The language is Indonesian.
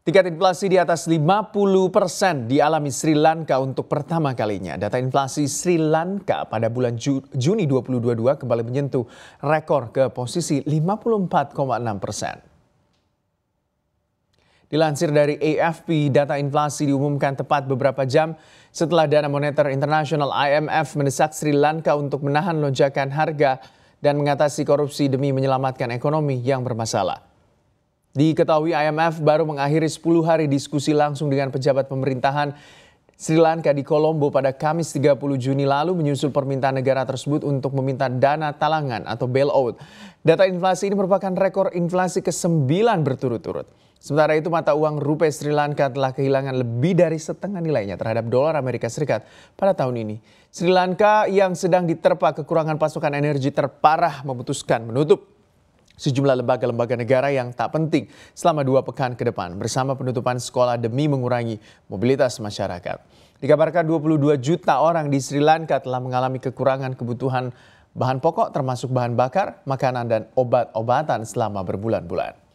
Tingkat inflasi di atas 50 persen dialami Sri Lanka untuk pertama kalinya. Data inflasi Sri Lanka pada bulan Juni 2022 kembali menyentuh rekor ke posisi 54,6 persen. Dilansir dari AFP, data inflasi diumumkan tepat beberapa jam setelah Dana Moneter Internasional IMF mendesak Sri Lanka untuk menahan lonjakan harga dan mengatasi korupsi demi menyelamatkan ekonomi yang bermasalah. Diketahui IMF baru mengakhiri 10 hari diskusi langsung dengan pejabat pemerintahan Sri Lanka di Kolombo pada Kamis 30 Juni lalu menyusul permintaan negara tersebut untuk meminta dana talangan atau bailout. Data inflasi ini merupakan rekor inflasi ke-9 berturut-turut. Sementara itu mata uang rupiah Sri Lanka telah kehilangan lebih dari setengah nilainya terhadap dolar Amerika Serikat pada tahun ini. Sri Lanka yang sedang diterpa kekurangan pasokan energi terparah memutuskan menutup sejumlah lembaga-lembaga negara yang tak penting selama dua pekan ke depan bersama penutupan sekolah demi mengurangi mobilitas masyarakat. Dikabarkan 22 juta orang di Sri Lanka telah mengalami kekurangan kebutuhan bahan pokok termasuk bahan bakar, makanan, dan obat-obatan selama berbulan-bulan.